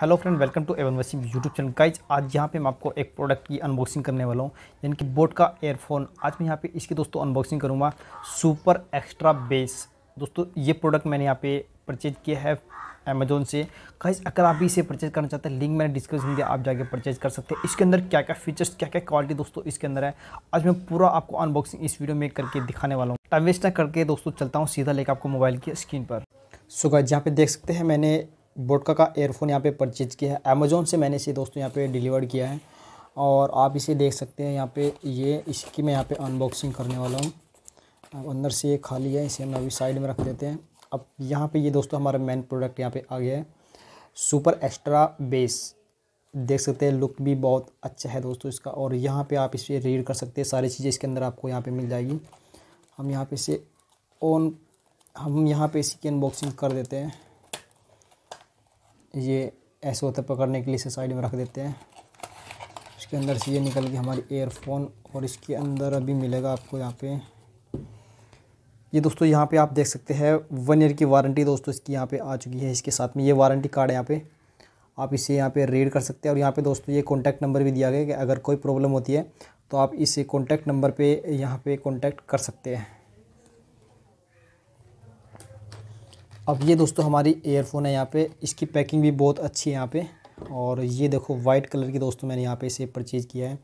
hello friend welcome to एवन Wasim YouTube channel guys आज यहाँ पे मैं आपको एक प्रोडक्ट की अनबॉक्सिंग करने वाला हूँ यानी कि बोट का एयरफोन आज मैं यहाँ पे इसकी दोस्तों अनबॉक्सिंग करूँगा सुपर एक्स्ट्रा बेस दोस्तों ये प्रोडक्ट मैंने यहाँ पे परचेज किया है अमेजोन से गाइज अगर आप भी इसे परचेज करना चाहते हैं लिंक मैंने डिस्क्रिप्शन दिया आप जाके परचेज कर सकते हैं इसके अंदर क्या क्या फीचर्स क्या क्या क्वालिटी दोस्तों इसके अंदर है आज मैं पूरा आपको अनबॉक्सिंग इस वीडियो में करके दिखाने वाला हूँ टाइम वेस्ट ना करके दोस्तों चलता हूँ सीधा लेकर आपको मोबाइल की स्क्रीन पर सो गाइज यहाँ पे देख सकते हैं मैंने बोटका का एयरफोन यहाँ पे परचेज़ किया है अमेज़ोन से मैंने इसे दोस्तों यहाँ पे डिलीवर किया है और आप इसे देख सकते हैं यहाँ पे ये इसकी मैं यहाँ पे अनबॉक्सिंग करने वाला हूँ अंदर से ये खाली है इसे हम अभी साइड में रख देते हैं अब यहाँ पे ये दोस्तों हमारा मेन प्रोडक्ट यहाँ पे आ गया है सुपर एक्स्ट्रा बेस देख सकते हैं लुक भी बहुत अच्छा है दोस्तों इसका और यहाँ पर आप इसे रीड कर सकते हैं सारी चीज़ें इसके अंदर आपको यहाँ पर मिल जाएगी हम यहाँ पर इसे ऑन हम यहाँ पर इसकी अनबॉक्सिंग कर देते हैं ये ऐसे होता पकड़ने के लिए इसे साइड में रख देते हैं इसके अंदर से ये निकल गई हमारी एयरफोन और इसके अंदर अभी मिलेगा आपको यहाँ पे ये दोस्तों यहाँ पे आप देख सकते हैं वन ईयर की वारंटी दोस्तों इसकी यहाँ पे आ चुकी है इसके साथ में ये वारंटी कार्ड है यहाँ पे आप इसे यहाँ पे रीड कर सकते हैं और यहाँ पे दोस्तों ये कॉन्टैक्ट नंबर भी दिया गया कि अगर कोई प्रॉब्लम होती है तो आप इस कॉन्टैक्ट नंबर पर यहाँ पर कॉन्टैक्ट कर सकते हैं अब ये दोस्तों हमारी एयरफोन है यहाँ पे इसकी पैकिंग भी बहुत अच्छी है यहाँ पे और ये देखो वाइट कलर की दोस्तों मैंने यहाँ पे इसे परचेज़ किया है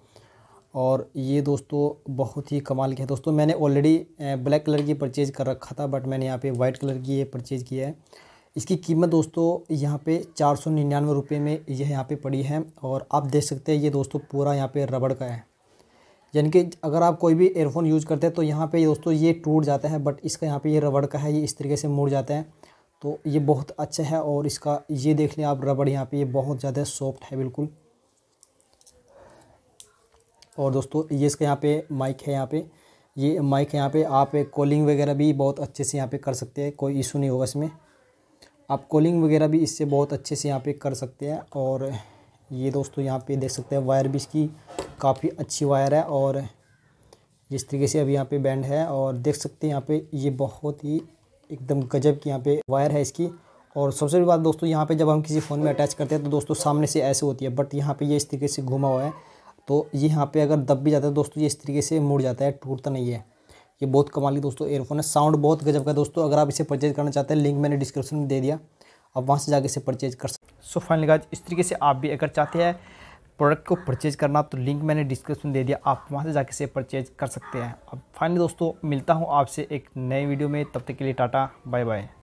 और ये दोस्तों बहुत ही कमाल की है दोस्तों मैंने ऑलरेडी ब्लैक कलर की परचेज़ कर रखा था बट मैंने यहाँ पे वाइट कलर की ये परचेज़ किया है इसकी कीमत दोस्तों यहाँ पे चार सौ निन्यानवे रुपये में यह यहाँ पर पड़ी है और आप देख सकते हैं ये दोस्तों पूरा यहाँ पर रबड़ का है यानी कि अगर आप कोई भी एयरफोन यूज़ करते हैं तो यहाँ पे दोस्तों ये टूट जाता है बट इसका यहाँ पे ये रबड़ का है ये इस तरीके से मुड़ जाते हैं तो ये बहुत अच्छा है और इसका ये देख लें आप रबड़ यहाँ पे ये बहुत ज़्यादा सॉफ्ट है बिल्कुल और दोस्तों ये इसका यहाँ पे माइक है यहाँ पर ये माइक है यहाँ पर आप कॉलिंग वगैरह भी बहुत अच्छे से यहाँ पर कर सकते हैं कोई इशू नहीं होगा इसमें आप कॉलिंग वगैरह भी इससे बहुत अच्छे से यहाँ पर कर सकते हैं और ये दोस्तों यहाँ पे देख सकते हैं वायर भी इसकी काफ़ी अच्छी वायर है और जिस तरीके से अब यहाँ पे बैंड है और देख सकते हैं यहाँ पे ये बहुत ही एकदम गजब की यहाँ पे वायर है इसकी और सबसे बड़ी बात दोस्तों यहाँ पे जब हम किसी फ़ोन में अटैच करते हैं तो दोस्तों सामने से ऐसे होती है बट यहाँ पे ये इस तरीके से घुमा हुआ है तो ये यहाँ पे अगर दब भी जाता है तो दोस्तों ये इस तरीके से मुड़ जाता है टूटता नहीं है ये बहुत कमाली दोस्तों एयरफोन है साउंड बहुत गजब का दोस्तों अगर आप इसे परचेज करना चाहते हैं लिंक मैंने डिस्क्रिप्शन में दे दिया आप वहाँ से जाके इसे परचेज कर सकते सो फाइनली गाज इस तरीके से आप भी अगर चाहते हैं प्रोडक्ट को परचेज करना तो लिंक मैंने डिस्क्रिप्शन दे दिया आप वहाँ से जाके से परचेज कर सकते हैं अब फाइनली दोस्तों मिलता हूँ आपसे एक नए वीडियो में तब तक के लिए टाटा बाय बाय